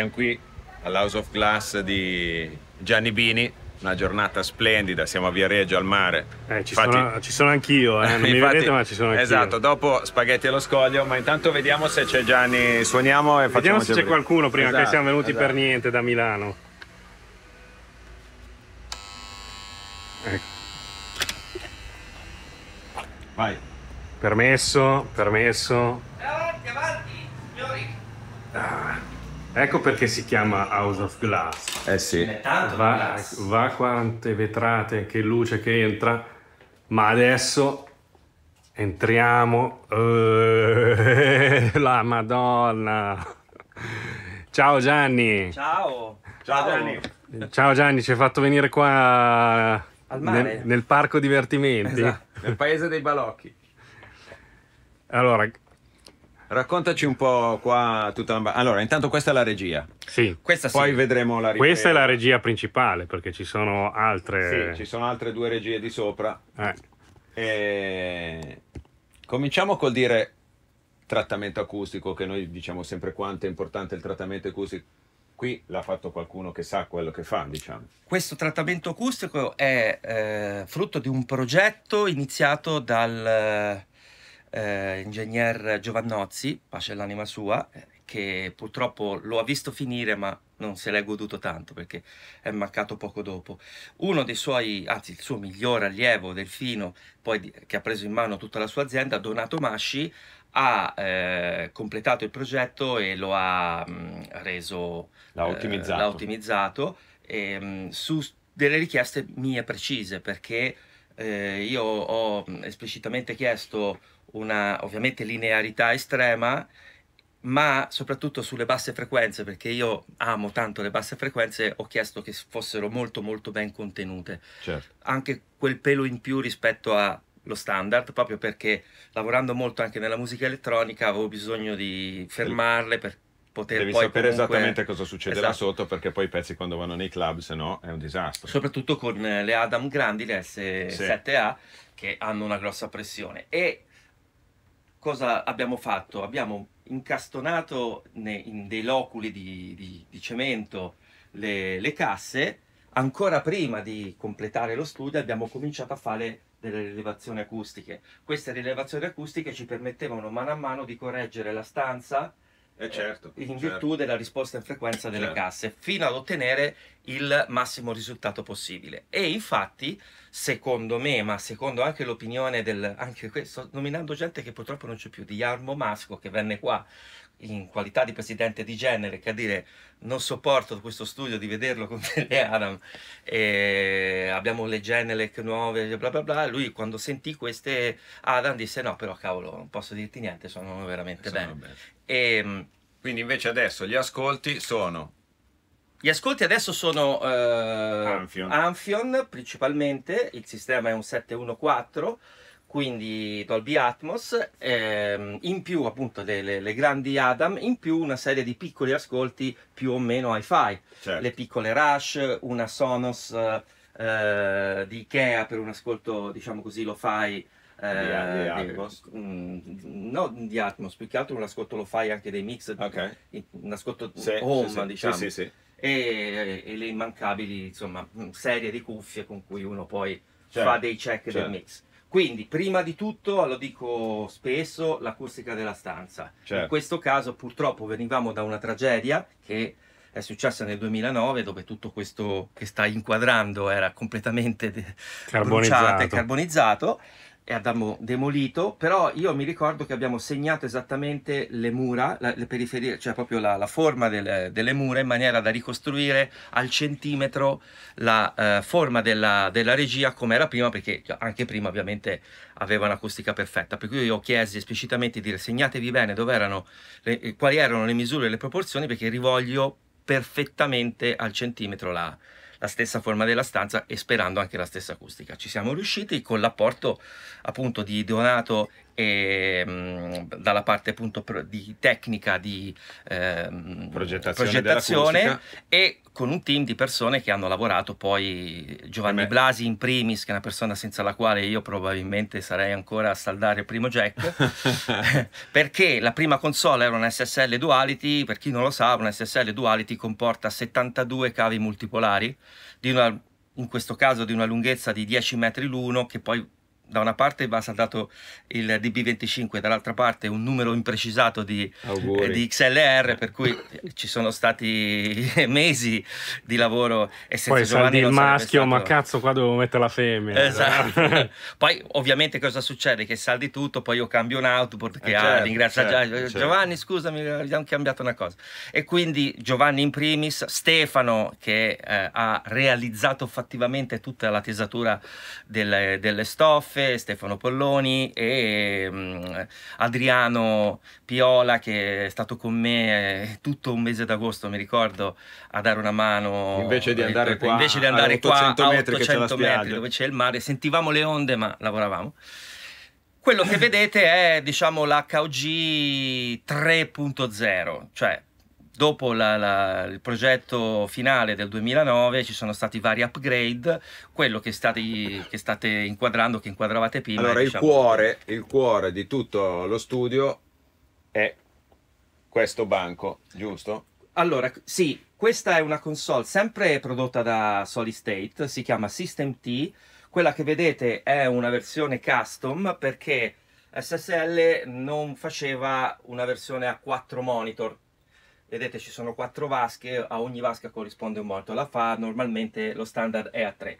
Siamo qui all'House of Glass di Gianni Bini, una giornata splendida, siamo a Viareggio al mare. Eh, ci, infatti, sono, ci sono anch'io, eh. non infatti, mi vedete ma ci sono anch'io. Esatto, dopo spaghetti allo scoglio, ma intanto vediamo se c'è Gianni, suoniamo e facciamo... Vediamo se c'è qualcuno prima esatto, che siamo venuti esatto. per niente da Milano. Ecco. Vai. Permesso, permesso. Avanti, avanti, signori. Ah. Ecco perché si chiama House of Glass. Eh sì. Tanto Va, va quante vetrate, che luce che entra, ma adesso entriamo... Uh, la madonna! Ciao Gianni! Ciao! Ciao Gianni! Ciao Gianni, ci hai fatto venire qua Al nel, nel, parco divertimenti. Esatto. Nel paese dei balocchi. Allora, Raccontaci un po' qua tutta la... Allora, intanto questa è la regia. Sì. Questa Poi sì. vedremo la regia. Questa è la regia principale perché ci sono altre... Sì, ci sono altre due regie di sopra. Eh. E... Cominciamo col dire trattamento acustico, che noi diciamo sempre quanto è importante il trattamento acustico. Qui l'ha fatto qualcuno che sa quello che fa, diciamo. Questo trattamento acustico è eh, frutto di un progetto iniziato dal eh, ingegner Giovannozzi, pace l'anima sua, eh, che purtroppo lo ha visto finire ma non se l'è goduto tanto perché è mancato poco dopo. Uno dei suoi, anzi il suo miglior allievo, Delfino, poi che ha preso in mano tutta la sua azienda, Donato Masci, ha eh, completato il progetto e lo ha mh, mm, reso... L'ha ottimizzato. Eh, ottimizzato e, ehm, mh, su delle richieste mie precise perché eh, io ho mm, esplicitamente chiesto una ovviamente linearità estrema, ma soprattutto sulle basse frequenze, perché io amo tanto le basse frequenze, ho chiesto che fossero molto molto ben contenute. Certo. Anche quel pelo in più rispetto allo standard, proprio perché lavorando molto anche nella musica elettronica avevo bisogno di fermarle per poter Devi sapere comunque... esattamente cosa succederà esatto. sotto perché poi i pezzi quando vanno nei club se no è un disastro. Soprattutto con le Adam Grandi, le S7A, sì. che hanno una grossa pressione. E cosa abbiamo fatto? Abbiamo incastonato in dei loculi di, di, di cemento le, le, casse, ancora prima di completare lo studio abbiamo cominciato a fare delle rilevazioni acustiche. Queste rilevazioni acustiche ci permettevano mano a mano di correggere la stanza eh, eh certo, in certo. virtù della risposta in frequenza delle certo. casse, fino ad ottenere il massimo risultato possibile. E infatti, secondo me, ma secondo anche l'opinione del... anche questo, nominando gente che purtroppo non c'è più, di Armo Masco, che venne qua in qualità di presidente di genere, che a dire non sopporto questo studio di vederlo con delle Adam, e abbiamo le Genelec nuove, bla bla bla, lui quando sentì queste Adam disse no, però cavolo, non posso dirti niente, sono veramente sono bene. bene. E, ehm, Quindi invece adesso gli ascolti sono gli ascolti adesso sono eh, Anfion. Anfion. principalmente, il sistema è un 714, quindi Dolby Atmos, ehm, in più appunto le, le, grandi Adam, in più una serie di piccoli ascolti più o meno hi-fi, certo. le piccole Rush, una Sonos eh, di Ikea per un ascolto diciamo così lo fai eh, di, di mh, mm, no di Atmos, più che altro un ascolto lo fai anche dei mix, okay. un ascolto sì, home sì, diciamo. Sì, sì, e, e, le immancabili insomma mm, serie di cuffie con cui uno poi cioè, fa dei check cioè. del certo. mix. Quindi, prima di tutto, lo dico spesso, l'acustica della stanza. Certo. In questo caso, purtroppo, venivamo da una tragedia che è successa nel 2009, dove tutto questo che sta inquadrando era completamente carbonizzato. bruciato e carbonizzato e abbiamo demolito, però io mi ricordo che abbiamo segnato esattamente le mura, la, le periferie, cioè proprio la, la forma del, delle mura in maniera da ricostruire al centimetro la eh, forma della, della regia come era prima, perché cioè, anche prima ovviamente aveva un'acustica perfetta, per cui io ho chiesto esplicitamente di dire segnatevi bene dove erano, le, eh, quali erano le misure e le proporzioni, perché rivoglio perfettamente al centimetro la, la stessa forma della stanza e sperando anche la stessa acustica. Ci siamo riusciti con l'apporto appunto di Donato e, ehm, mh, dalla parte appunto pro, di tecnica di ehm, progettazione, progettazione e con un team di persone che hanno lavorato poi Giovanni Blasi in primis che è una persona senza la quale io probabilmente sarei ancora a saldare il primo jack perché la prima console era un SSL Duality per chi non lo sa un SSL Duality comporta 72 cavi multipolari di una in questo caso di una lunghezza di 10 metri l'uno, che poi da una parte va saldato il DB25, dall'altra parte un numero imprecisato di, eh, di XLR, per cui ci sono stati mesi di lavoro. E senza Poi Giovanni il maschio, stato... ma cazzo, qua dovevo mettere la femmina. Esatto. poi ovviamente cosa succede? Che saldi tutto, poi io cambio un output che eh, ah, certo, ah, ringrazia certo, eh, certo. Giovanni, certo. scusami, abbiamo cambiato una cosa. E quindi Giovanni in primis, Stefano che eh, ha realizzato fattivamente tutta la tesatura delle, delle stoffe, F, Stefano Polloni e um, Adriano Piola che è stato con me eh, tutto un mese d'agosto, mi ricordo, a dare una mano. Invece di andare qua, invece di andare a 800 qua, metri, 800 metri dove c'è il mare, sentivamo le onde ma lavoravamo. Quello che vedete è, diciamo, l'HOG 3.0, cioè Dopo la, la, il progetto finale del 2009 ci sono stati vari upgrade, quello che state, che state inquadrando, che inquadravate prima. Allora, diciamo, il, cuore, il cuore di tutto lo studio è questo banco, giusto? Allora, sì, questa è una console sempre prodotta da Solid State, si chiama System T. Quella che vedete è una versione custom perché SSL non faceva una versione a quattro monitor vedete ci sono quattro vasche, a ogni vasca corrisponde un morto, la fa normalmente lo standard è a tre.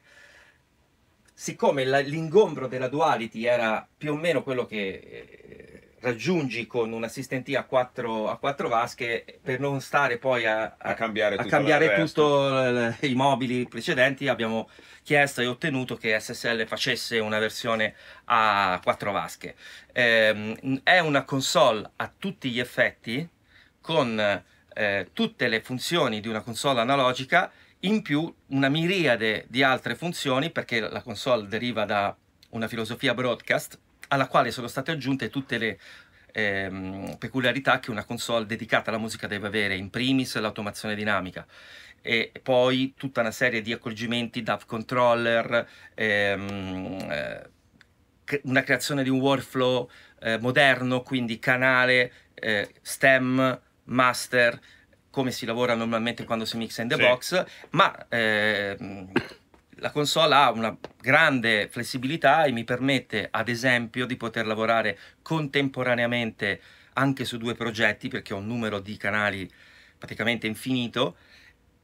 Siccome l'ingombro della duality era più o meno quello che eh, raggiungi con un'assistentia a a quattro vasche, per non stare poi a, a, cambiare, a tutto, cambiare tutto eh, i mobili precedenti, abbiamo chiesto e ottenuto che SSL facesse una versione a quattro vasche. Ehm, è una console a tutti gli effetti con eh, tutte le funzioni di una console analogica in più una miriade di altre funzioni perché la console deriva da una filosofia broadcast alla quale sono state aggiunte tutte le ehm, peculiarità che una console dedicata alla musica deve avere, in primis l'automazione dinamica e poi tutta una serie di accorgimenti DAV controller, ehm, eh, una creazione di un workflow eh, moderno, quindi canale, eh, stem, master, come si lavora normalmente quando si mixa in the sì. box, ma eh, la console ha una grande flessibilità e mi permette, ad esempio, di poter lavorare contemporaneamente anche su due progetti, perché ho un numero di canali praticamente infinito,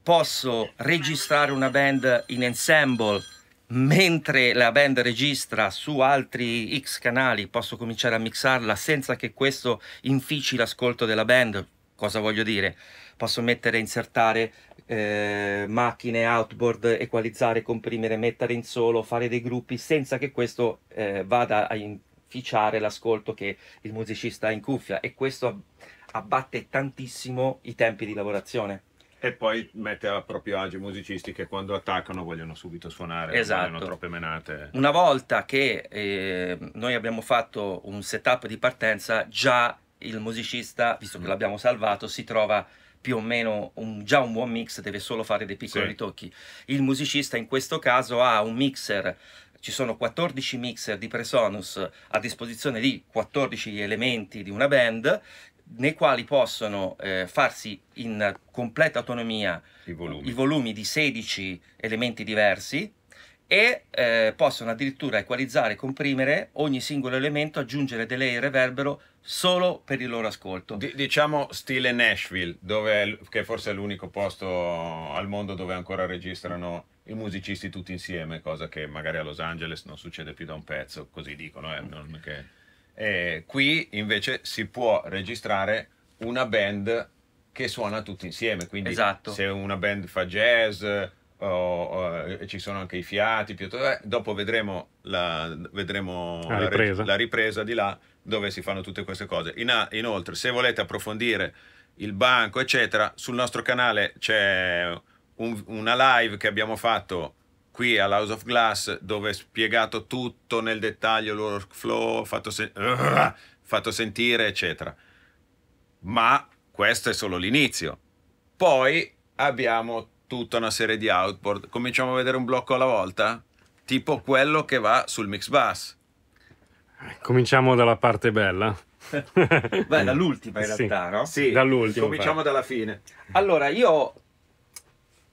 posso registrare una band in ensemble mentre la band registra su altri X canali, posso cominciare a mixarla senza che questo infici l'ascolto della band, Cosa voglio dire? Posso mettere, insertare eh, macchine, outboard, equalizzare, comprimere, mettere in solo, fare dei gruppi senza che questo eh, vada a inficiare l'ascolto che il musicista ha in cuffia e questo abbatte tantissimo i tempi di lavorazione. E poi mette a proprio agio i musicisti che quando attaccano vogliono subito suonare, esatto. vogliono troppe menate. Una volta che eh, noi abbiamo fatto un setup di partenza, già il musicista, visto che mm. l'abbiamo salvato, si trova più o meno un, già un buon mix, deve solo fare dei piccoli sì. ritocchi. Il musicista in questo caso ha un mixer, ci sono 14 mixer di Presonus a disposizione di 14 elementi di una band nei quali possono eh, farsi in completa autonomia I volumi. i volumi di 16 elementi diversi e eh, possono addirittura equalizzare, e comprimere ogni singolo elemento, aggiungere delay e reverbero solo per il loro ascolto. D- diciamo stile Nashville, dove, che forse è l'unico posto al mondo dove ancora registrano i musicisti tutti insieme, cosa che magari a Los Angeles non succede più da un pezzo, così dicono. Eh, mm che... eh, qui invece si può registrare una band che suona tutti insieme, quindi esatto. se una band fa jazz o, o, ci sono anche i fiati, piuttosto, eh, dopo vedremo, la, vedremo la, ripresa. la, ripresa. di là dove si fanno tutte queste cose. In inoltre, se volete approfondire il banco, eccetera, sul nostro canale c'è un, una live che abbiamo fatto qui all'House of Glass dove è spiegato tutto nel dettaglio, l'orflow, fatto, se- uh, fatto sentire, eccetera. Ma questo è solo l'inizio. Poi abbiamo tutta una serie di outboard. Cominciamo a vedere un blocco alla volta? Tipo quello che va sul mix bus. Cominciamo dalla parte bella. Beh, dall'ultima in realtà, sì. no? Sì, dall'ultima. Cominciamo però. dalla fine. Allora, io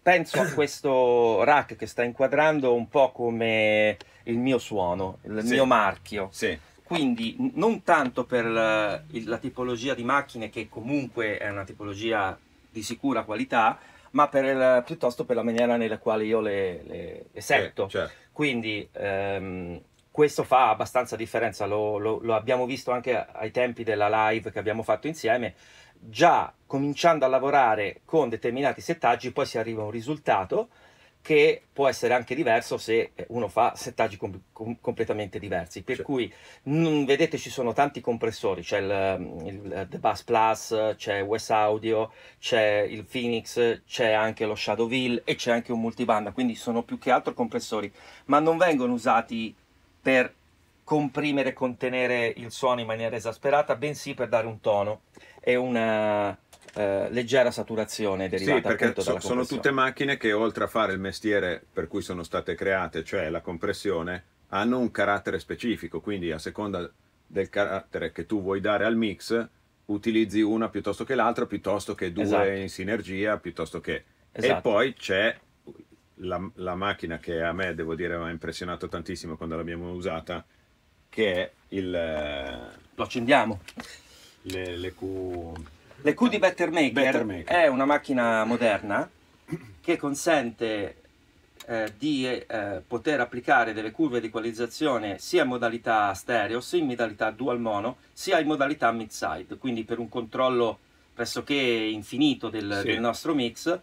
penso a questo rack che sta inquadrando un po' come il mio suono, il sì. mio marchio. Sì. Quindi non tanto per la, la tipologia di macchine che comunque è una tipologia di sicura qualità, ma per il, piuttosto per la maniera nella quale io le, le, le setto. Eh, certo. Quindi ehm, questo fa abbastanza differenza, lo, lo, lo abbiamo visto anche ai tempi della live che abbiamo fatto insieme, già cominciando a lavorare con determinati settaggi poi si arriva a un risultato che può essere anche diverso se uno fa settaggi com- com- completamente diversi. Per cioè. cui non, mm, vedete ci sono tanti compressori, c'è il, mm, il, eh, The Bass Plus, c'è West Audio, c'è il Phoenix, c'è anche lo Shadowville e c'è anche un multibanda, quindi sono più che altro compressori, ma non vengono usati per comprimere e contenere il suono in maniera esasperata, bensì per dare un tono e una eh, leggera saturazione derivata sì, perché appunto so, sono tutte macchine che oltre a fare il mestiere per cui sono state create, cioè la compressione, hanno un carattere specifico, quindi a seconda del carattere che tu vuoi dare al mix, utilizzi una piuttosto che l'altra, piuttosto che due esatto. in sinergia, piuttosto che... Esatto. E poi c'è la, la, macchina che a me, devo dire, mi ha impressionato tantissimo quando l'abbiamo usata, che è il... Eh, Lo accendiamo. Le, le Q... L'EQ di Better Maker, Better Maker è una macchina moderna che consente eh, di eh, poter applicare delle curve di equalizzazione sia in modalità stereo, sia in modalità dual mono, sia in modalità mid-side, quindi per un controllo pressoché infinito del, sì. del nostro mix.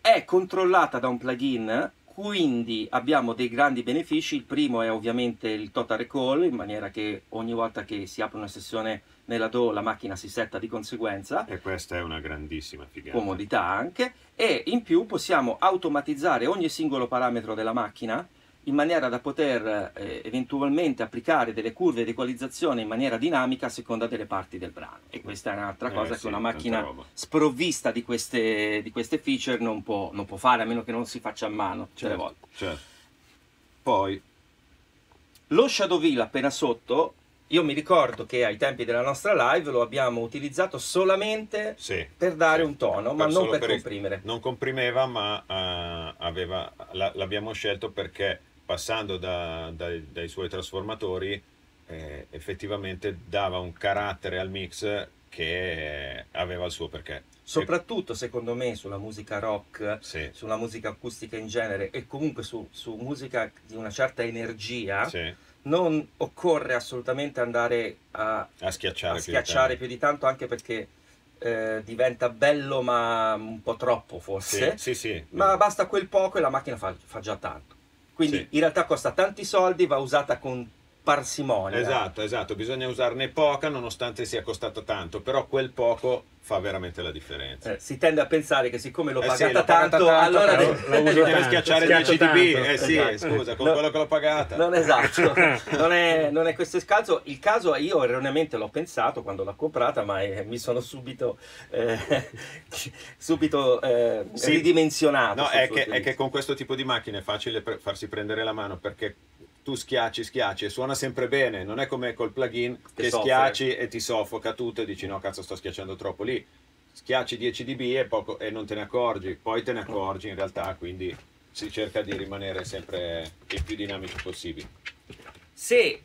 È controllata da un plugin quindi abbiamo dei grandi benefici. Il primo è ovviamente il total recall, in maniera che ogni volta che si apre una sessione nella Do la macchina si setta di conseguenza. E questa è una grandissima figata. Comodità anche. E in più possiamo automatizzare ogni singolo parametro della macchina in maniera da poter eh, eventualmente applicare delle curve di equalizzazione in maniera dinamica a seconda delle parti del brano. E questa è un'altra eh cosa eh, che sì, una macchina sprovvista di queste, di queste feature non può, non può, fare, a meno che non si faccia a mano certo, volte. Certo. Poi lo Shadow Shadowville appena sotto io mi ricordo che ai tempi della nostra live lo abbiamo utilizzato solamente sì, per dare sì. un tono, ma non per, per, comprimere. Non comprimeva, ma uh, l'abbiamo scelto perché passando da, da, dai suoi trasformatori eh, effettivamente dava un carattere al mix che aveva il suo perché. Soprattutto secondo me sulla musica rock, sì. sulla musica acustica in genere e comunque su, su musica di una certa energia. Sì non occorre assolutamente andare a, a schiacciare, a più, schiacciare di più, di tanto, anche perché eh, diventa bello ma un po' troppo forse. Sì, sì, sì. Ma basta quel poco e la macchina fa, fa già tanto. Quindi in realtà costa tanti soldi, va usata con parsimonia. Esatto, esatto, bisogna usarne poca nonostante sia costata tanto, però quel poco fa veramente la differenza. Eh, si tende a pensare che siccome l'ho, eh pagata, sì, pagata, tanto, tanto allora lo, lo deve schiacciare 10 dB. Eh sì, esatto. scusa, con no, quello che l'ho pagata. Non esatto, non è, non è, questo il caso. Il caso io erroneamente l'ho pensato quando l'ho comprata, ma è, eh, mi sono subito, eh, subito eh, sì. ridimensionato. No, è che, è che, con questo tipo di macchine è facile pre- farsi prendere la mano perché tu schiacci, schiacci e suona sempre bene, non è come col plugin che, che schiacci e ti soffoca tutto e dici no cazzo sto schiacciando troppo lì, schiacci 10 dB e, poco, e non te ne accorgi, poi te ne accorgi in realtà, quindi si cerca di rimanere sempre il più dinamico possibile. Se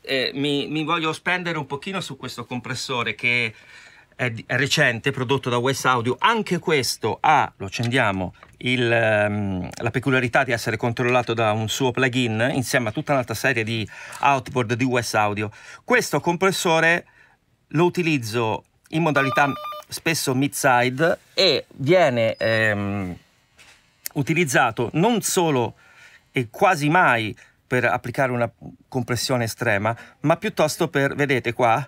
eh, mi, mi, voglio spendere un pochino su questo compressore che è, recente, prodotto da West Audio, anche questo ha, ah, lo accendiamo, il, ehm, la peculiarità di essere controllato da un suo plugin insieme a tutta un'altra serie di outboard di US Audio. Questo compressore lo utilizzo in modalità spesso mid-side e viene ehm, utilizzato non solo e quasi mai per applicare una compressione estrema, ma piuttosto per, vedete qua,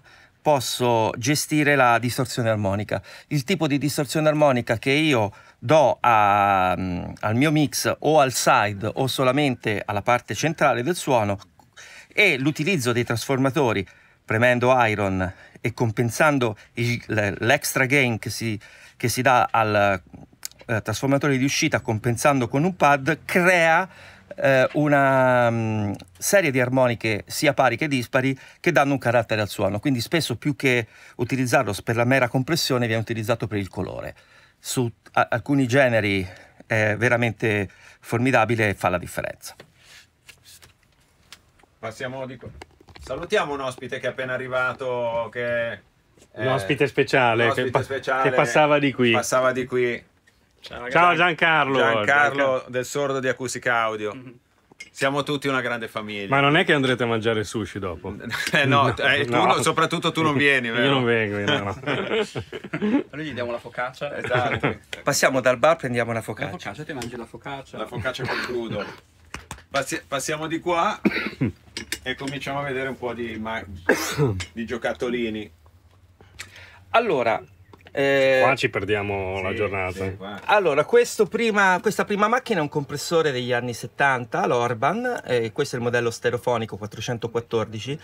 posso gestire la distorsione armonica. Il tipo di distorsione armonica che io do a, mm, al mio mix o al side o solamente alla parte centrale del suono e l'utilizzo dei trasformatori premendo iron e compensando l'extra gain che si, che si dà al eh, trasformatore di uscita compensando con un pad crea eh, una mh, mm, serie di armoniche sia pari che dispari che danno un carattere al suono, quindi spesso più che utilizzarlo per la mera compressione viene utilizzato per il colore. Su a, alcuni generi è veramente formidabile e fa la differenza. Passiamo di qua. Salutiamo un ospite che è appena arrivato, che... ospite speciale, che, speciale che passava di qui. Passava di qui. Ciao, Giancarlo. Giancarlo. del Sordo di Acustica Audio. Mm-hmm. Siamo tutti una grande famiglia. Ma non è che andrete a mangiare sushi dopo? Eh, no, no, eh, tu no. no, soprattutto tu non vieni. Vero? Io non vengo. No. Noi gli diamo la focaccia. Esatto. Passiamo dal bar, prendiamo la focaccia. La focaccia, ti mangi la focaccia. La focaccia col crudo. Passi- passiamo di qua e cominciamo a vedere un po' di, ma- di giocattolini. Allora, eh, qua ci perdiamo sì, la giornata. Sì, allora, prima, questa prima macchina è un compressore degli anni 70, l'Orban, eh, questo è il modello stereofonico 414.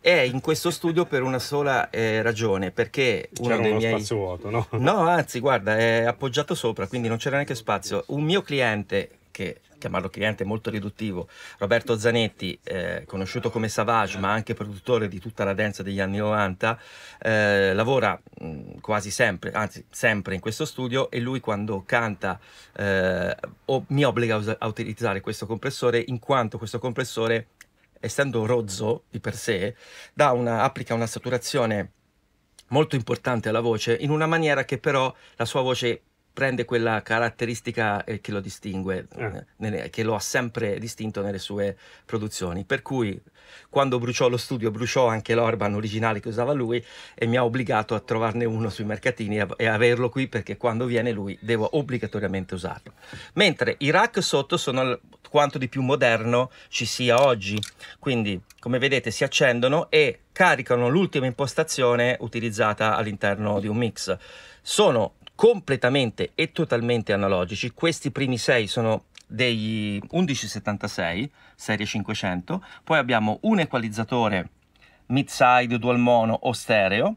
È in questo studio per una sola eh, ragione, perché uno c'era dei uno miei... spazio vuoto, no? No, anzi, guarda, è appoggiato sopra, quindi non c'era neanche spazio. Un mio cliente che chiamarlo cliente molto riduttivo, Roberto Zanetti, eh, conosciuto come Savage ma anche produttore di tutta la danza degli anni 90, eh, lavora mh, quasi sempre, anzi sempre in questo studio e lui quando canta eh, o, mi obbliga a, us- a utilizzare questo compressore in quanto questo compressore, essendo rozzo di per sé, una, applica una saturazione molto importante alla voce in una maniera che però la sua voce prende quella caratteristica eh, che lo distingue, ah. eh. che lo ha sempre distinto nelle sue produzioni. Per cui quando bruciò lo studio, bruciò anche l'Orban originale che usava lui e mi ha obbligato a trovarne uno sui mercatini e, e averlo qui perché quando viene lui devo obbligatoriamente usarlo. Mentre i rack sotto sono quanto di più moderno ci sia oggi, quindi come vedete si accendono e caricano l'ultima impostazione utilizzata all'interno di un mix. Sono completamente e totalmente analogici. Questi primi sei sono degli 1176 serie 500, poi abbiamo un equalizzatore mid-side, dual mono o stereo,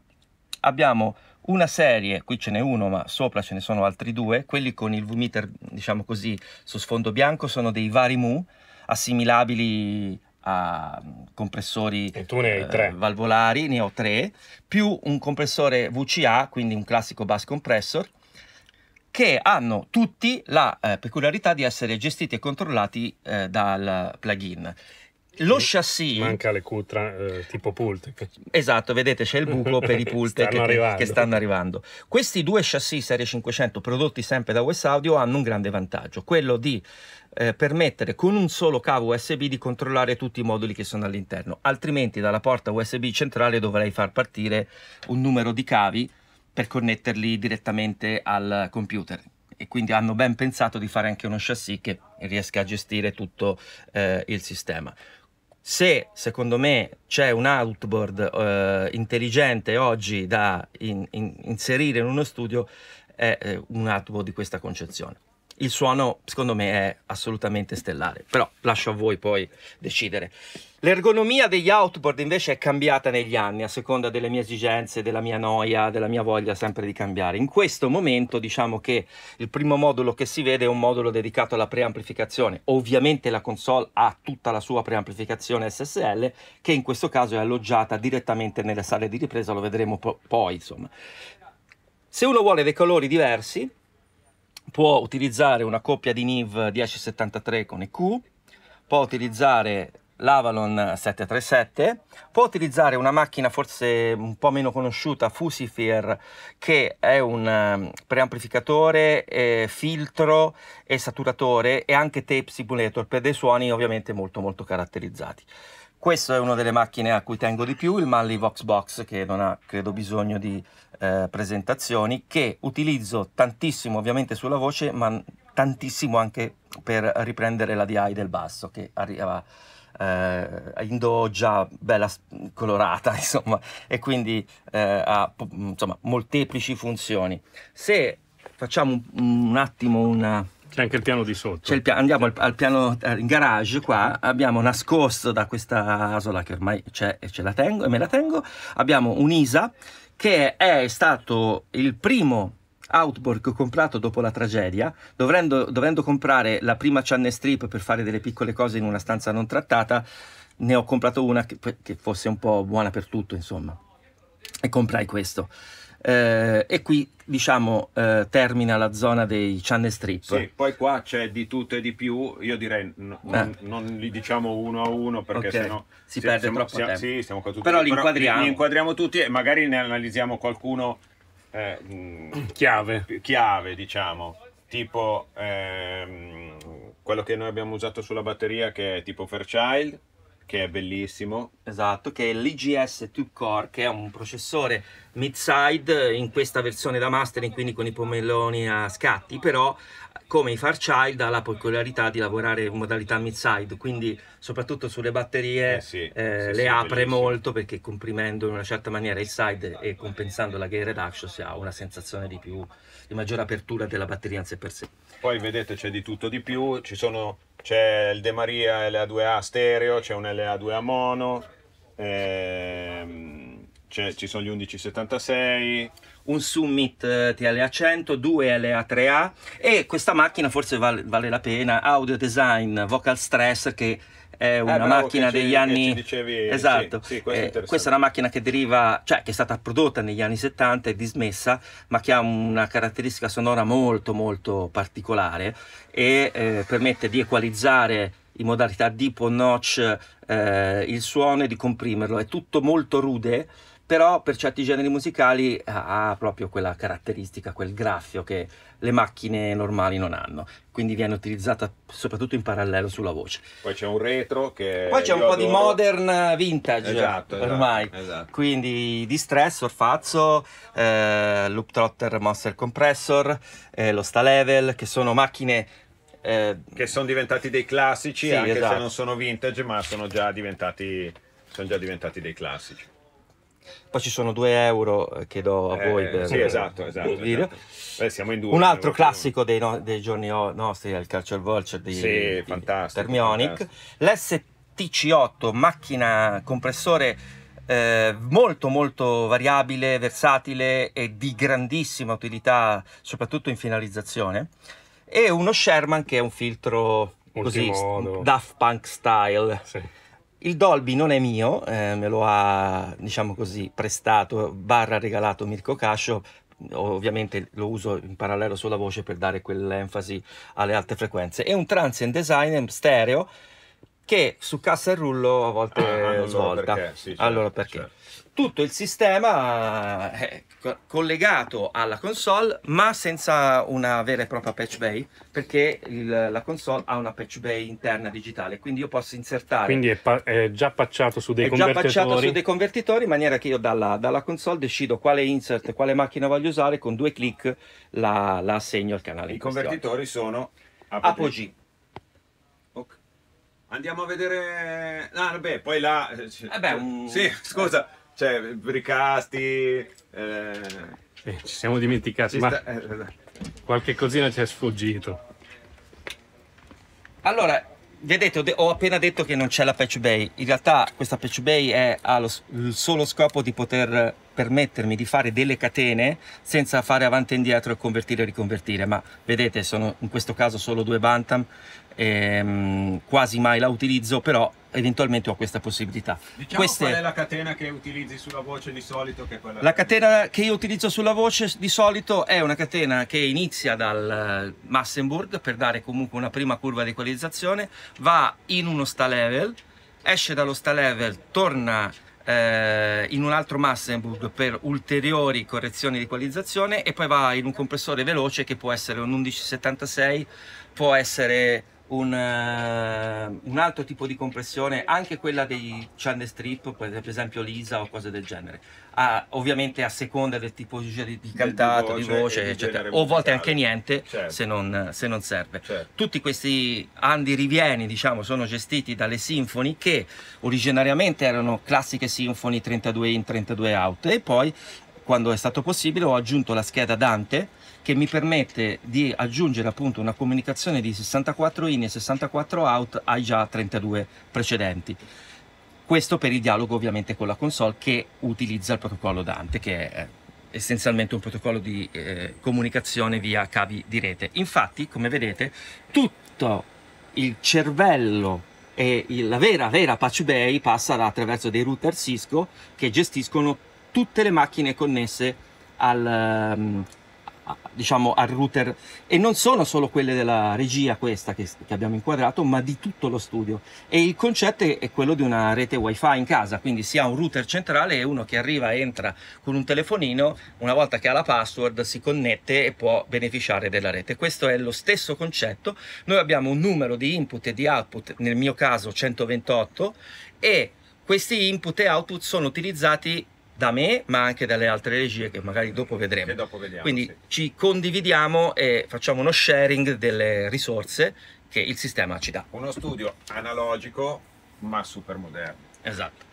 abbiamo una serie, qui ce n'è uno ma sopra ce ne sono altri due, quelli con il V-meter diciamo così su sfondo bianco sono dei vari mu assimilabili a mm, compressori e tu ne hai tre. Eh, valvolari, ne ho tre, più un compressore VCA, quindi un classico bus compressor, che hanno tutti la eh, peculiarità di essere gestiti e controllati eh, dal plugin lo mm. chassis manca le cutra eh, tipo pulte esatto vedete c'è il buco per i pulte stanno che, che, stanno arrivando questi due chassis serie 500 prodotti sempre da West Audio hanno un grande vantaggio quello di eh, permettere con un solo cavo USB di controllare tutti i moduli che sono all'interno altrimenti dalla porta USB centrale dovrei far partire un numero di cavi per connetterli direttamente al computer e quindi hanno ben pensato di fare anche uno chassis che riesca a gestire tutto eh, il sistema se secondo me c'è un outboard eh, intelligente oggi da in, in, inserire in uno studio, è eh, un outboard di questa concezione il suono secondo me è assolutamente stellare, però lascio a voi poi decidere. L'ergonomia degli outboard invece è cambiata negli anni a seconda delle mie esigenze, della mia noia, della mia voglia sempre di cambiare. In questo momento diciamo che il primo modulo che si vede è un modulo dedicato alla preamplificazione. Ovviamente la console ha tutta la sua preamplificazione SSL che in questo caso è alloggiata direttamente nelle sale di ripresa, lo vedremo po poi insomma. Se uno vuole dei colori diversi, può utilizzare una coppia di NIV 1073 con EQ, può utilizzare l'Avalon 737, può utilizzare una macchina forse un po' meno conosciuta, Fusifier, che è un ehm, preamplificatore, eh, filtro e saturatore e anche tape simulator per dei suoni ovviamente molto molto caratterizzati. Questa è una delle macchine a cui tengo di più, il Vox Box, che non ha credo bisogno di eh, presentazioni che utilizzo tantissimo ovviamente sulla voce ma tantissimo anche per riprendere la DI del basso che arriva eh, in do già bella colorata insomma e quindi eh, ha insomma, molteplici funzioni se facciamo un, attimo una c'è anche il piano di sotto. Pia andiamo al, al, piano in garage qua, abbiamo nascosto da questa asola che ormai c'è e ce la tengo e me la tengo, abbiamo un'ISA che è stato il primo Outboard che ho comprato dopo la tragedia, dovendo, dovendo comprare la prima channel strip per fare delle piccole cose in una stanza non trattata, ne ho comprato una che, che fosse un po' buona per tutto, insomma, e comprai questo. Eh, e qui diciamo eh, termina la zona dei channel strip. Sì, poi qua c'è di tutto e di più, io direi n- eh. non li diciamo uno a uno perché okay. sennò si, si perde siamo, troppo siamo, tempo. Sì, siamo qua tutti, però, li, però inquadriamo. Li, inquadriamo tutti e magari ne analizziamo qualcuno eh, mm, chiave. chiave, diciamo, tipo ehm, quello che noi abbiamo usato sulla batteria che è tipo Fairchild che è bellissimo. Esatto, che è l'IGS 2 Core, che è un processore mid-side in questa versione da mastering, quindi con i pomelloni a scatti, però come i Farchild ha la peculiarità di lavorare in modalità mid-side, quindi soprattutto sulle batterie eh sì, eh, sì, le sì, apre bellissimo. molto perché comprimendo in una certa maniera il side e compensando la gay reduction si ha una sensazione di, più, di maggiore apertura della batteria in sé per sé. Poi vedete c'è di tutto di più, Ci sono, c'è il De Maria LA2A stereo, c'è un LA2A mono, ehm cioè, ci sono gli 1176 un Summit eh, TLA 100 due LA 3A e questa macchina forse vale, vale la pena audio design vocal stress che è eh, una eh, bravo, macchina degli anni dicevi, esatto sì, sì, eh, è questa è una macchina che deriva cioè che è stata prodotta negli anni 70 e dismessa ma che ha una caratteristica sonora molto molto particolare e eh, permette di equalizzare in modalità deep o notch eh, il suono e di comprimerlo è tutto molto rude però per certi generi musicali ah, ha proprio quella caratteristica, quel graffio che le macchine normali non hanno, quindi viene utilizzata soprattutto in parallelo sulla voce. Poi c'è un retro che... Poi c'è un po' adoro. di modern eh, vintage esatto, esatto, ormai, esatto, esatto. quindi Distress, Orfazzo, eh, Loop Trotter Monster Compressor, eh, lo Stalevel, che sono macchine eh, che sono diventati dei classici, sì, anche esatto. se non sono vintage, ma sono già diventati, sono già diventati dei classici poi ci sono 2 euro eh, che do a eh, voi per, sì, esatto, esatto, il video. Esatto. Beh, due, un altro classico dei, no, dei, giorni nostri è il calcio al vulture di, sì, di Termionic. L'STC8, macchina compressore eh, molto molto variabile, versatile e di grandissima utilità, soprattutto in finalizzazione. E uno Sherman che è un filtro Ultimodo. così Daft Punk style. Sì il Dolby non è mio, eh, me lo ha, diciamo così, prestato, barra regalato Mirko Cascio, ovviamente lo uso in parallelo sulla voce per dare quell'enfasi alle alte frequenze. È un transient design stereo, che su cassa e rullo a volte ah, allora ah, svolta. Perché? Sì, certo, allora perché? Certo. Tutto il sistema eh, è collegato alla console ma senza una vera e propria patch bay perché il, la console ha una patch bay interna digitale quindi io posso insertare quindi è, pa- è già pacciato su dei è convertitori è già pacciato su dei convertitori in maniera che io dalla, dalla console decido quale insert quale macchina voglio usare con due clic la, la assegno al canale i convertitori sono Apogee, APG Andiamo a vedere... Ah, vabbè, poi là... Eh, eh beh, un... Sì, eh. scusa, cioè, Bricasti... Eh... Sì, eh, ci siamo dimenticati, ci sta... ma qualche cosina ci è sfuggito. Allora, vedete, ho, appena detto che non c'è la patch bay. In realtà questa patch bay è, ha lo, il solo scopo di poter permettermi di fare delle catene senza fare avanti e indietro e convertire e riconvertire, ma vedete sono in questo caso solo due bantam, ehm, quasi mai la utilizzo, però eventualmente ho questa possibilità. Diciamo Queste... qual è la catena che utilizzi sulla voce di solito? la catena che io utilizzo sulla voce di solito è una catena che inizia dal eh, Massenburg per dare comunque una prima curva di equalizzazione, va in uno sta level, esce dallo sta level, torna eh, in un altro Massenburg per ulteriori correzioni di equalizzazione e poi va in un compressore veloce che può essere un 1176, può essere un, uh, un, altro tipo di compressione, anche quella dei chandestrip, per esempio Lisa o cose del genere. Ah, ovviamente a seconda del tipo di, di cantato, di voce, eh, di eccetera, o a volte anche niente certo. se, non, se, non, serve. Certo. Tutti questi andi rivieni diciamo, sono gestiti dalle sinfoni che originariamente erano classiche sinfoni 32 in 32 out e poi quando è stato possibile ho aggiunto la scheda Dante che mi permette di aggiungere appunto una comunicazione di 64 in e 64 out ai già 32 precedenti. Questo per il dialogo ovviamente con la console che utilizza il protocollo Dante, che è eh, essenzialmente un protocollo di eh, comunicazione via cavi di rete. Infatti, come vedete, tutto il cervello e la vera, vera Apache Bay passa attraverso dei router Cisco che gestiscono tutte le macchine connesse al, ehm, diciamo al router e non sono solo quelle della regia questa che, che, abbiamo inquadrato ma di tutto lo studio e il concetto è quello di una rete wifi in casa quindi si ha un router centrale e uno che arriva e entra con un telefonino una volta che ha la password si connette e può beneficiare della rete questo è lo stesso concetto noi abbiamo un numero di input e di output nel mio caso 128 e questi input e output sono utilizzati da me ma anche dalle altre regie che magari dopo vedremo. Dopo vediamo, Quindi sì. ci condividiamo e facciamo uno sharing delle risorse che il sistema ci dà. Uno studio analogico ma super moderno. Esatto.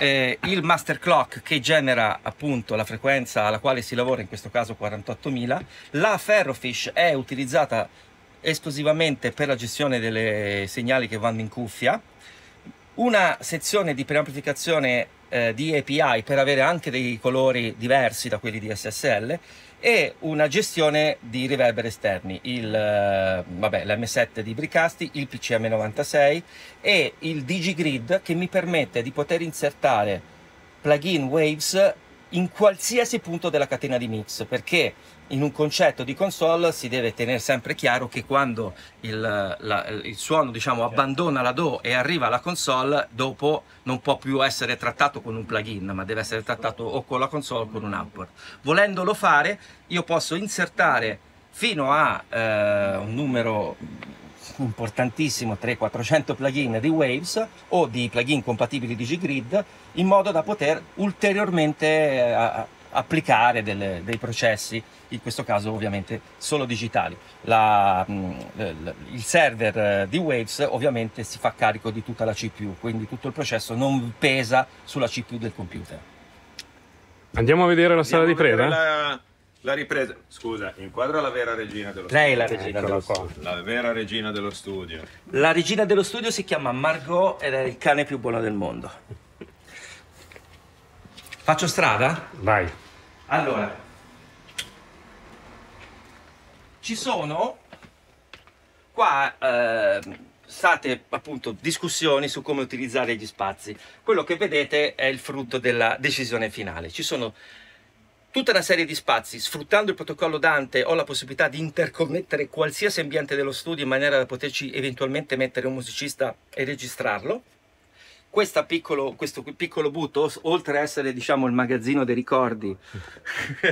Eh, il master clock che genera appunto la frequenza alla quale si lavora, in questo caso 48.000. La Ferrofish è utilizzata esclusivamente per la gestione delle segnali che vanno in cuffia. Una sezione di preamplificazione eh, di API per avere anche dei colori diversi da quelli di SSL e una gestione di riverberi esterni, il, eh, vabbè, l'M7 di Bricasti, il PCM96 e il DigiGrid che mi permette di poter insertare plugin Waves in qualsiasi punto della catena di mix, perché in un concetto di console si deve tenere sempre chiaro che quando il, la, il suono diciamo, certo. abbandona la Do e arriva alla console, dopo non può più essere trattato con un plugin, ma deve essere trattato o con la console o con un output. Volendolo fare, io posso insertare fino a eh, un numero importantissimo 300-400 plugin di Waves o di plugin compatibili di Gigrid in modo da poter ulteriormente eh, applicare delle, dei processi, in questo caso ovviamente solo digitali. La, mm, il server eh, di Waves ovviamente si fa carico di tutta la CPU, quindi tutto il processo non pesa sulla CPU del computer. Andiamo a vedere la Andiamo sala di preda? La ripresa. Scusa, inquadra la vera regina dello studio. Lei è la regina dello studio. La vera regina dello studio. La regina dello studio si chiama Margot ed è il cane più buono del mondo. Faccio strada? Vai. Allora. Ci sono qua eh, state appunto discussioni su come utilizzare gli spazi. Quello che vedete è il frutto della decisione finale. Ci sono tutta una serie di spazi. Sfruttando il protocollo Dante ho la possibilità di interconnettere qualsiasi ambiente dello studio in maniera da poterci eventualmente mettere un musicista e registrarlo. Piccolo, questo piccolo butto, oltre a essere diciamo, il magazzino dei ricordi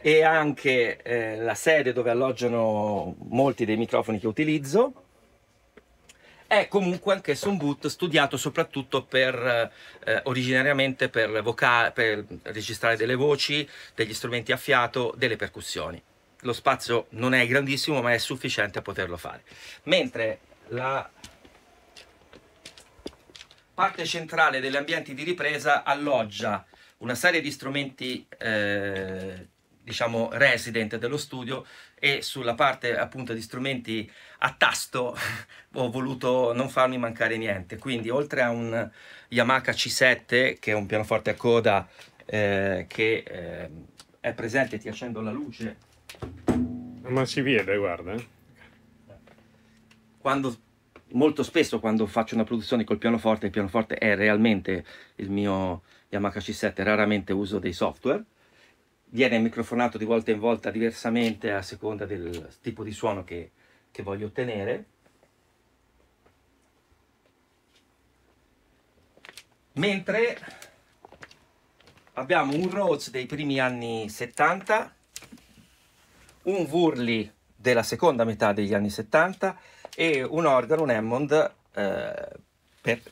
e anche eh, la sede dove alloggiano molti dei microfoni che utilizzo, è comunque anch'esso un boot studiato soprattutto per, eh, eh originariamente per, voca- per registrare delle voci, degli strumenti a fiato, delle percussioni. Lo spazio non è grandissimo ma è sufficiente a poterlo fare. Mentre la parte centrale degli ambienti di ripresa alloggia una serie di strumenti eh, diciamo resident dello studio e sulla parte appunto di strumenti a tasto ho voluto non farmi mancare niente quindi oltre a un Yamaha C7 che è un pianoforte a coda eh, che eh, è presente ti accendo la luce ma si vede guarda eh. quando molto spesso quando faccio una produzione col pianoforte il pianoforte è realmente il mio Yamaha C7 raramente uso dei software viene microfonato di volta in volta diversamente a seconda del tipo di suono che, che voglio ottenere. Mentre abbiamo un Rhodes dei primi anni 70, un Wurli della seconda metà degli anni 70 e un organo, un Hammond eh, per, eh,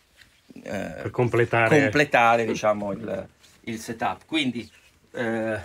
per, completare, completare diciamo, il, il setup. Quindi eh,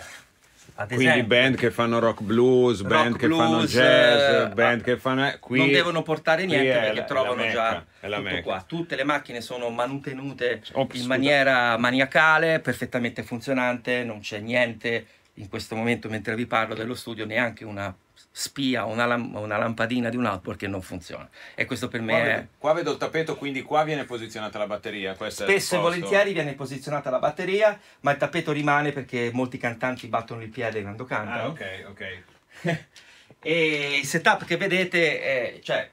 quindi band che fanno rock blues, rock band che fanno jazz, eh, band ah, che fanno... Eh, qui, non devono portare niente perché la, trovano la mecca, già tutto qua. Tutte le macchine sono mantenute Ops, in maniera scusa. maniacale, perfettamente funzionante, non c'è niente in questo momento mentre vi parlo dello studio neanche una spia una, lam una lampadina di un outboard che non funziona. E questo per me qua è... Qua vedo il tappeto, quindi qua viene posizionata la batteria. Spesso e volentieri viene posizionata la batteria, ma il tappeto rimane perché molti cantanti battono il piede quando cantano. Ah, ok, ok. e il setup che vedete è... Cioè,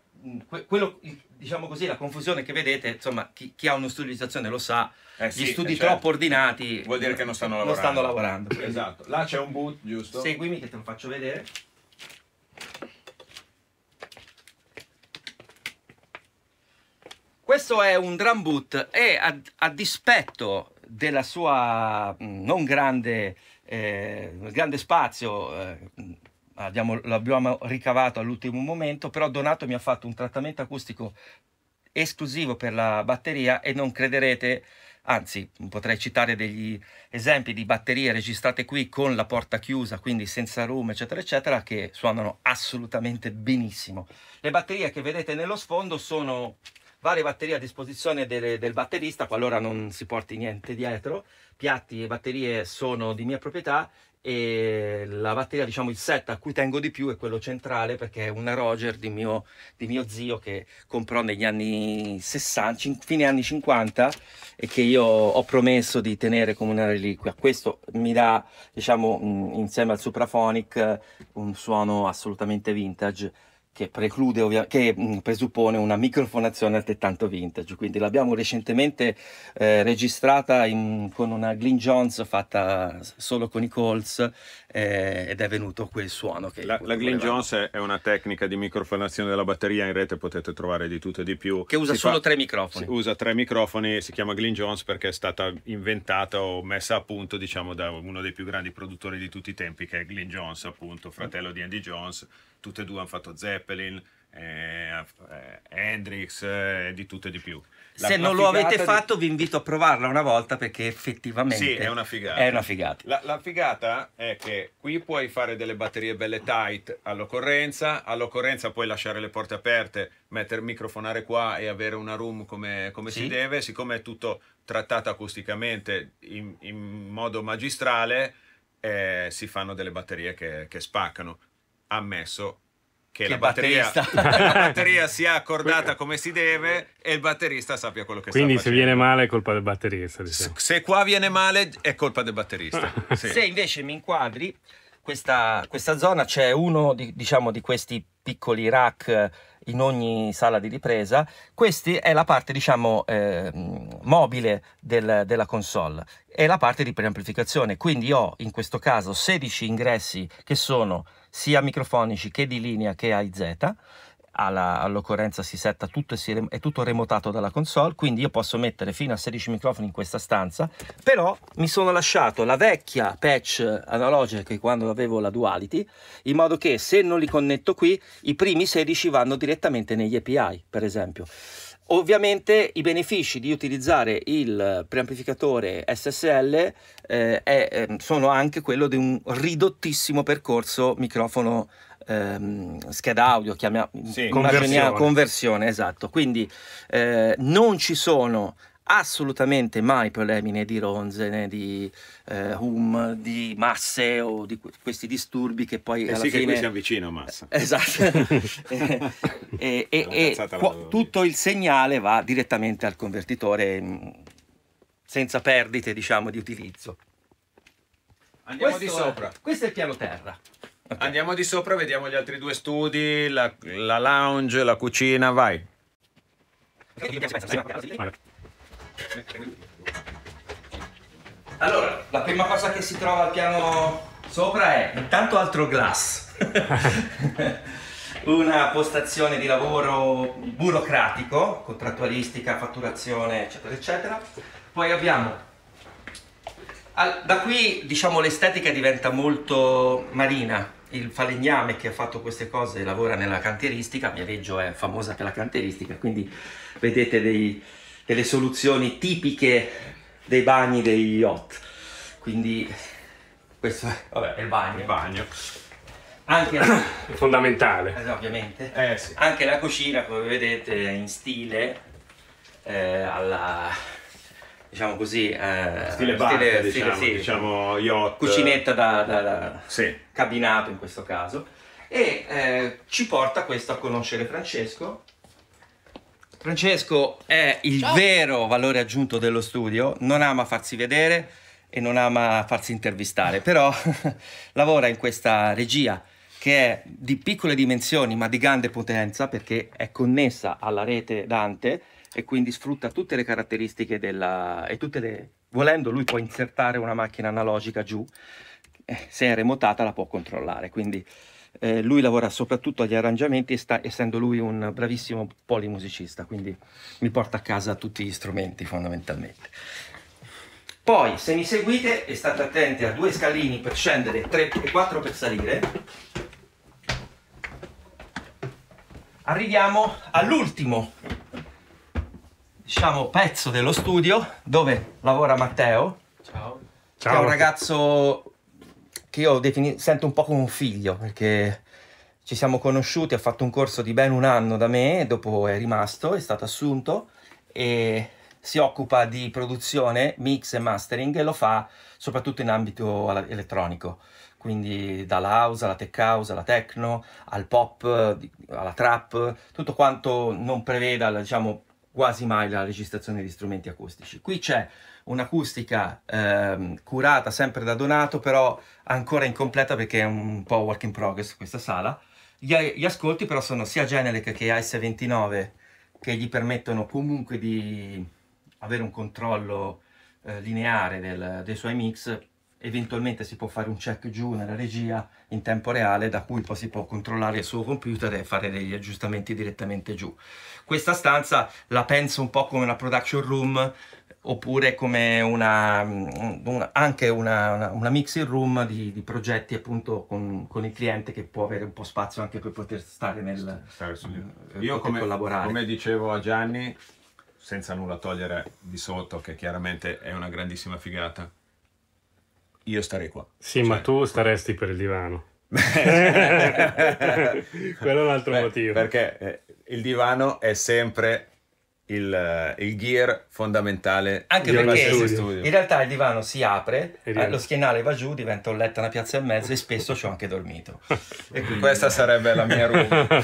quello, diciamo così, la confusione che vedete, insomma, chi, chi ha uno studio di stazione lo sa, eh sì, gli eh, studi cioè, troppo ordinati... Vuol dire che non stanno lavorando. Non stanno lavorando esatto. Là c'è un boot, giusto? Seguimi che te lo faccio vedere. Questo è un drum boot e a, a dispetto della sua mm, non grande, eh, grande spazio, eh, l'abbiamo ricavato all'ultimo momento, però Donato mi ha fatto un trattamento acustico esclusivo per la batteria e non crederete anzi potrei citare degli esempi di batterie registrate qui con la porta chiusa, quindi senza room, eccetera, eccetera, che suonano assolutamente benissimo. Le batterie che vedete nello sfondo sono varie batterie a disposizione del, del batterista, qualora non si porti niente dietro, piatti e batterie sono di mia proprietà e la batteria, diciamo il set a cui tengo di più è quello centrale perché è una Roger di mio, di mio zio che comprò negli anni 60, fine anni 50 e che io ho promesso di tenere come una reliquia. Questo mi dà, diciamo, insieme al Supraphonic un suono assolutamente vintage che, preclude, che mm, presuppone una microfonazione altrettanto vintage. Quindi l'abbiamo recentemente eh, registrata in, con una Glyn Jones fatta solo con i Colts eh, ed è venuto quel suono. Che la la Glyn Jones è una tecnica di microfonazione della batteria, in rete potete trovare di tutto e di più. Che usa si solo fa, tre microfoni. Usa tre microfoni, si chiama Glyn Jones perché è stata inventata o messa a punto diciamo, da uno dei più grandi produttori di tutti i tempi che è Glyn Jones, appunto, fratello di Andy Jones. Tutte e due hanno fatto Zepp Zeppelin, eh, eh, Hendrix eh, di tutto e di più. La Se non lo avete fatto, vi invito a provarla una volta perché effettivamente sì, è una figata. È una figata. La, la, figata è che qui puoi fare delle batterie belle tight all'occorrenza, all'occorrenza puoi lasciare le porte aperte, mettere microfonare qua e avere una room come, come sì. si deve, siccome è tutto trattato acusticamente in, in modo magistrale. Eh, si fanno delle batterie che, che spaccano, ammesso che, che la, batteria, la, batteria, sia accordata come si deve e il batterista sappia quello che sta facendo. Quindi se viene male è colpa del batterista. Diciamo. Se, se, qua viene male è colpa del batterista. sì. Se invece mi inquadri questa, questa zona c'è uno di, diciamo, di questi piccoli rack eh, in ogni sala di ripresa. Questa è la parte, diciamo, eh, mobile del, della console, è la parte di preamplificazione. Quindi ho in questo caso 16 ingressi che sono sia microfonici che di linea che AIZ all'occorrenza si setta tutto e si è tutto remotato dalla console, quindi io posso mettere fino a 16 microfoni in questa stanza, però mi sono lasciato la vecchia patch analogica quando avevo la Duality, in modo che se non li connetto qui, i primi 16 vanno direttamente negli API, per esempio. Ovviamente i benefici di utilizzare il preamplificatore SSL eh, è, ehm, sono anche quello di un ridottissimo percorso microfono ehm, scheda audio, chiamiamo, sì, conversione. conversione, esatto. Quindi eh, non ci sono assolutamente mai problemi né di ronze né di eh, hum, di masse o di questi disturbi che poi eh alla sì, fine... che qui si avvicina a massa. Eh, esatto. e, e, e la... tutto il segnale va direttamente al convertitore mm, senza perdite, diciamo, di utilizzo. Andiamo questo, di sopra. Questo è il piano terra. Okay. Andiamo di sopra, vediamo gli altri due studi, la, la lounge, la cucina, vai. Allora, la prima cosa che si trova al piano sopra è intanto altro glass. Una postazione di lavoro burocratico, contrattualistica, fatturazione, eccetera, eccetera. Poi abbiamo da qui diciamo l'estetica diventa molto marina il falegname che ha fatto queste cose lavora nella canteristica, Mia Viareggio è famosa per la canteristica, quindi vedete dei, delle soluzioni tipiche dei bagni dei yacht. Quindi questo è, vabbè, è il bagno. Il bagno. Anche la, è fondamentale. Eh, ovviamente. Eh, sì. Anche la cucina, come vedete, in stile eh, alla diciamo così, eh, stile bar, stile, diciamo, stile, sì, diciamo yacht. Cucinetta da, da, da sì. cabinato in questo caso. E eh, ci porta questo a conoscere Francesco. Francesco è il Ciao. vero valore aggiunto dello studio, non ama farsi vedere e non ama farsi intervistare, però lavora in questa regia che è di piccole dimensioni ma di grande potenza perché è connessa alla rete Dante e quindi sfrutta tutte le caratteristiche della... e tutte le... volendo lui può insertare una macchina analogica giù, eh, se è remotata la può controllare, quindi eh, lui lavora soprattutto agli arrangiamenti, sta, essendo lui un bravissimo polimusicista, quindi mi porta a casa tutti gli strumenti fondamentalmente. Poi, se mi seguite e state attenti a due scalini per scendere, tre e quattro per salire, arriviamo all'ultimo diciamo, pezzo dello studio dove lavora Matteo. Ciao. Che Ciao. è un ragazzo che io sento un po' come un figlio, perché ci siamo conosciuti, ha fatto un corso di ben un anno da me, dopo è rimasto, è stato assunto e si occupa di produzione, mix e mastering e lo fa soprattutto in ambito elettronico, quindi dalla house alla tech house, alla techno, al pop, alla trap, tutto quanto non preveda diciamo, quasi mai la registrazione di strumenti acustici. Qui c'è un'acustica eh, curata sempre da Donato, però ancora incompleta perché è un po' work in progress questa sala. Gli, gli ascolti però sono sia Genelec che AS29 che gli permettono comunque di avere un controllo eh, lineare del, dei suoi mix eventualmente si può fare un check giù nella regia in tempo reale da cui poi si può controllare il suo computer e fare degli aggiustamenti direttamente giù. Questa stanza la penso un po' come una production room oppure come una, mm, una anche una, una, una, mixing room di, di progetti appunto con, con, il cliente che può avere un po' spazio anche per poter stare nel stare mh, mm, eh, io come, collaborare. come dicevo a Gianni senza nulla togliere di sotto che chiaramente è una grandissima figata io starei qua. Sì, cioè, ma tu staresti per il divano. Quello è un altro Beh, motivo. Perché eh, il divano è sempre il, eh, il gear fondamentale anche perché studio. Studio. in realtà il divano si apre eh, lo schienale va giù diventa un letto una piazza e mezzo e spesso ci ho anche dormito e questa sarebbe la mia room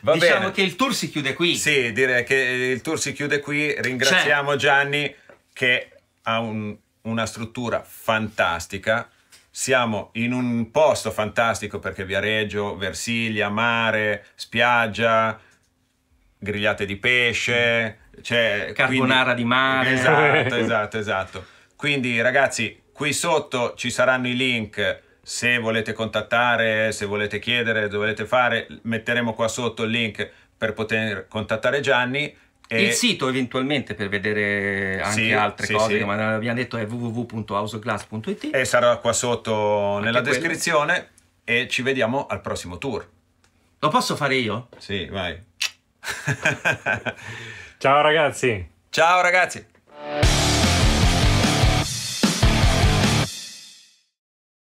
diciamo bene. che il tour si chiude qui sì direi che il tour si chiude qui ringraziamo Gianni che ha un una struttura fantastica, siamo in un posto fantastico perché Viareggio, Versiglia, mare, spiaggia, grigliate di pesce, cioè, carbonara quindi... di mare. Esatto, esatto, esatto. Quindi ragazzi, qui sotto ci saranno i link se volete contattare, se volete chiedere, se volete fare, metteremo qua sotto il link per poter contattare Gianni e... Il sito eventualmente per vedere anche sì, altre sì, cose sì. che abbiamo detto è www.houseofglass.it e sarà qua sotto anche nella quello. descrizione e ci vediamo al prossimo tour. Lo posso fare io? Sì, vai. Ciao ragazzi. Ciao ragazzi.